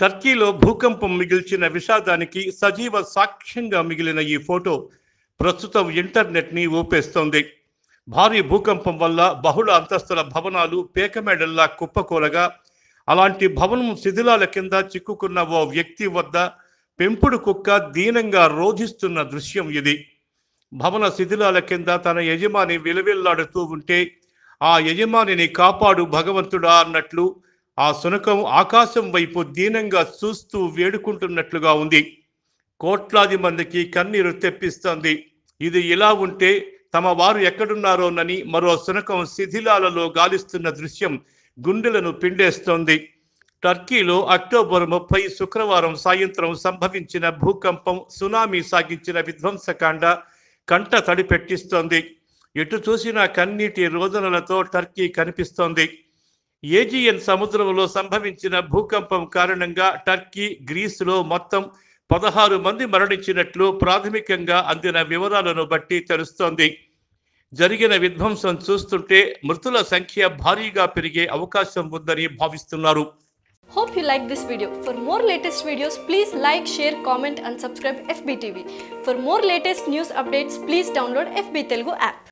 టర్కీలో భూకంపం మిగిల్చిన విషాదానికి సజీవ సాక్ష్యంగా మిగిలిన ఈ ఫోటో ప్రస్తుతం ఇంటర్నెట్ని ఊపేస్తోంది భారీ భూకంపం వల్ల బహుళ అంతస్తుల భవనాలు పేకమేడల్లా కుప్పకూలగా అలాంటి భవనం శిథిలాల కింద చిక్కుకున్న ఓ వ్యక్తి వద్ద పెంపుడు కుక్క దీనంగా రోధిస్తున్న దృశ్యం ఇది భవన శిథిలాల కింద తన యజమాని విలవిల్లాడుతూ ఉంటే ఆ యజమానిని కాపాడు భగవంతుడా అన్నట్లు ఆ శునకం ఆకాశం వైపు దీనంగా చూస్తూ వేడుకుంటున్నట్లుగా ఉంది కోట్లాది మందికి కన్నీరు తెప్పిస్తోంది ఇది ఇలా ఉంటే తమ వారు ఎక్కడున్నారోనని మరో శునకం శిథిలాలలో గాలిస్తున్న దృశ్యం గుండెలను పిండేస్తోంది టర్కీలో అక్టోబర్ ముప్పై శుక్రవారం సాయంత్రం సంభవించిన భూకంపం సునామీ సాగించిన విధ్వంసకాండ కంట తడిపెట్టిస్తోంది ఎటు చూసినా కన్నీటి రోదనలతో టర్కీ కనిపిస్తోంది ఏజియన్ సముద్రంలో సంభవించిన భూకంపం కారణంగా టర్కీ గ్రీసులో మొత్తం పదహారు మంది మరణించినట్లు ప్రాథమికంగా అందిన వివరాలను బట్టి తెలుస్తోంది జరిగిన విధ్వంసం చూస్తుంటే మృతుల సంఖ్య భారీగా పెరిగే అవకాశం ఉందని భావిస్తున్నారు hope you like this video for more latest videos please like share comment and subscribe FBTV for more latest news updates please download FB Telugu app